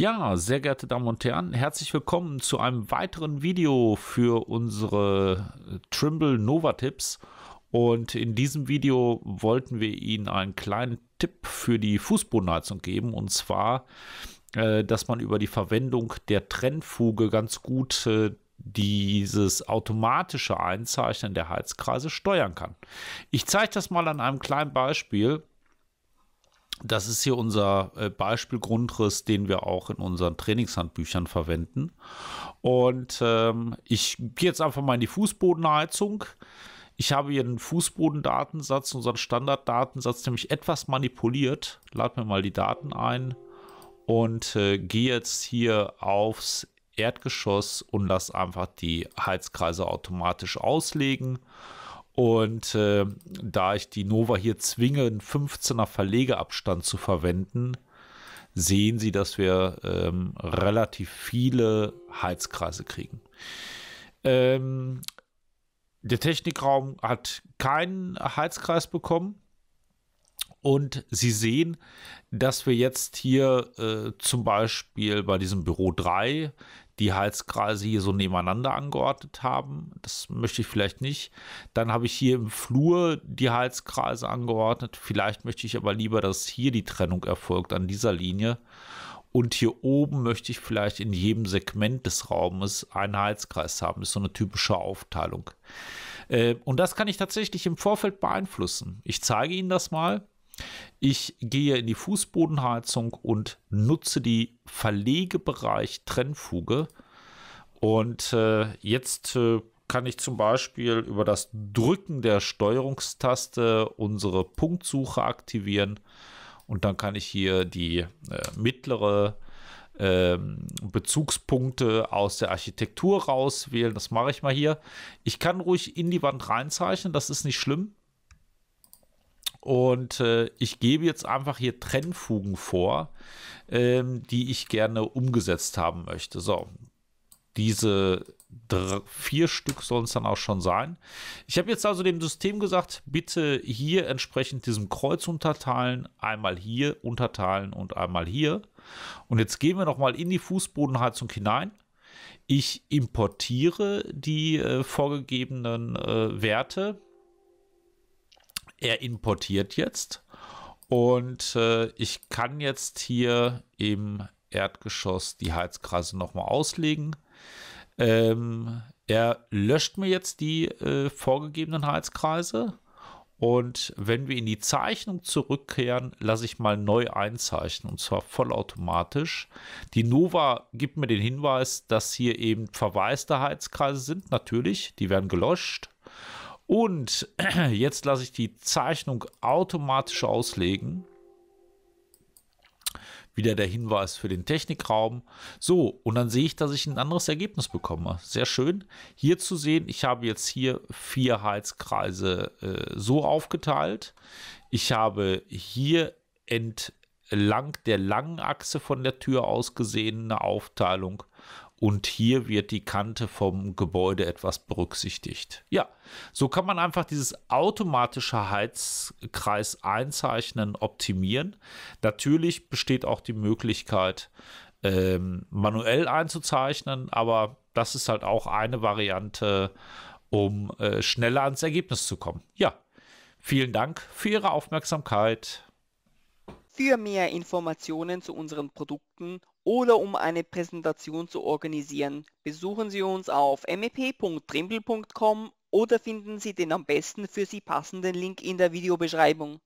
Ja, sehr geehrte Damen und Herren, herzlich willkommen zu einem weiteren Video für unsere äh, Trimble Nova Tipps. Und in diesem Video wollten wir Ihnen einen kleinen Tipp für die Fußbodenheizung geben. Und zwar, äh, dass man über die Verwendung der Trennfuge ganz gut äh, dieses automatische Einzeichnen der Heizkreise steuern kann. Ich zeige das mal an einem kleinen Beispiel. Das ist hier unser äh, Beispielgrundriss, den wir auch in unseren Trainingshandbüchern verwenden. Und ähm, ich gehe jetzt einfach mal in die Fußbodenheizung. Ich habe hier einen Fußbodendatensatz, unseren Standarddatensatz, nämlich etwas manipuliert. Lade mir mal die Daten ein und äh, gehe jetzt hier aufs Erdgeschoss und lasse einfach die Heizkreise automatisch auslegen. Und äh, da ich die Nova hier zwinge, einen 15er Verlegeabstand zu verwenden, sehen Sie, dass wir ähm, relativ viele Heizkreise kriegen. Ähm, der Technikraum hat keinen Heizkreis bekommen. Und Sie sehen, dass wir jetzt hier äh, zum Beispiel bei diesem Büro 3 die Halskreise hier so nebeneinander angeordnet haben. Das möchte ich vielleicht nicht. Dann habe ich hier im Flur die Halskreise angeordnet. Vielleicht möchte ich aber lieber, dass hier die Trennung erfolgt an dieser Linie. Und hier oben möchte ich vielleicht in jedem Segment des Raumes einen Halskreis haben. Das ist so eine typische Aufteilung. Äh, und das kann ich tatsächlich im Vorfeld beeinflussen. Ich zeige Ihnen das mal. Ich gehe in die Fußbodenheizung und nutze die Verlegebereich Trennfuge. Und äh, jetzt äh, kann ich zum Beispiel über das Drücken der Steuerungstaste unsere Punktsuche aktivieren. Und dann kann ich hier die äh, mittlere ähm, Bezugspunkte aus der Architektur rauswählen. Das mache ich mal hier. Ich kann ruhig in die Wand reinzeichnen, das ist nicht schlimm. Und äh, ich gebe jetzt einfach hier Trennfugen vor, ähm, die ich gerne umgesetzt haben möchte. So, diese vier Stück sollen es dann auch schon sein. Ich habe jetzt also dem System gesagt, bitte hier entsprechend diesem Kreuz unterteilen, einmal hier unterteilen und einmal hier. Und jetzt gehen wir nochmal in die Fußbodenheizung hinein. Ich importiere die äh, vorgegebenen äh, Werte er importiert jetzt. Und äh, ich kann jetzt hier im Erdgeschoss die Heizkreise nochmal auslegen. Ähm, er löscht mir jetzt die äh, vorgegebenen Heizkreise. Und wenn wir in die Zeichnung zurückkehren, lasse ich mal neu einzeichnen und zwar vollautomatisch. Die Nova gibt mir den Hinweis, dass hier eben verwaiste Heizkreise sind, natürlich, die werden gelöscht. Und jetzt lasse ich die Zeichnung automatisch auslegen. Wieder der Hinweis für den Technikraum. So, und dann sehe ich, dass ich ein anderes Ergebnis bekomme. Sehr schön. Hier zu sehen, ich habe jetzt hier vier Heizkreise äh, so aufgeteilt. Ich habe hier entlang der langen Achse von der Tür aus gesehen eine Aufteilung und hier wird die Kante vom Gebäude etwas berücksichtigt. Ja, so kann man einfach dieses automatische Heizkreis einzeichnen, optimieren. Natürlich besteht auch die Möglichkeit, ähm, manuell einzuzeichnen, aber das ist halt auch eine Variante, um äh, schneller ans Ergebnis zu kommen. Ja, vielen Dank für Ihre Aufmerksamkeit. Für mehr Informationen zu unseren Produkten oder um eine Präsentation zu organisieren, besuchen Sie uns auf mep.trimble.com oder finden Sie den am besten für Sie passenden Link in der Videobeschreibung.